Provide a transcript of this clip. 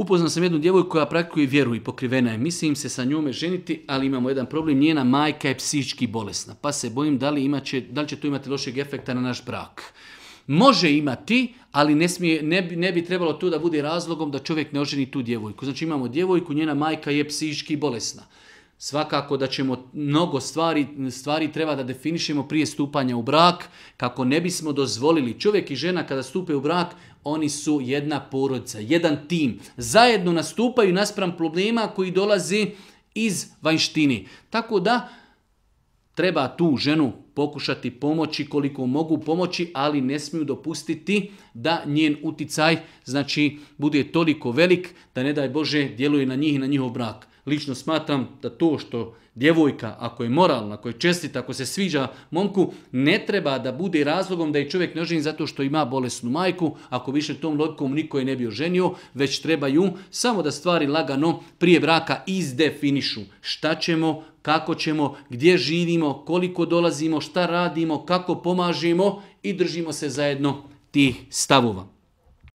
Upoznao sam jednu djevojku koja praktikuje vjeru i pokrivena je. Mislim se sa njome ženiti, ali imamo jedan problem. Njena majka je psihički bolesna, pa se bojim da li, će, da li će to imati lošeg efekta na naš brak. Može imati, ali ne, smije, ne, bi, ne bi trebalo to da bude razlogom da čovjek ne oženi tu djevojku. Znači imamo djevojku, njena majka je psihički bolesna. Svakako da ćemo mnogo stvari, stvari treba da definišemo prije stupanja u brak, kako ne bismo dozvolili. Čovjek i žena kada stupe u brak, oni su jedna porodica, jedan tim. Zajedno nastupaju naspram problema koji dolazi iz vanjštini. Tako da treba tu ženu pokušati pomoći koliko mogu pomoći, ali ne smiju dopustiti da njen uticaj znači bude toliko velik da ne daj Bože djeluje na njih i na njihov brak. Lično smatram da to što djevojka, ako je moralna, ako je čestita, ako se sviđa momku, ne treba da bude razlogom da je čovjek ne zato što ima bolesnu majku, ako više tom logikom niko je ne bi oženio, već trebaju samo da stvari lagano prije braka izdefinišu. Šta ćemo, kako ćemo, gdje živimo, koliko dolazimo, šta radimo, kako pomažemo i držimo se zajedno tih stavova.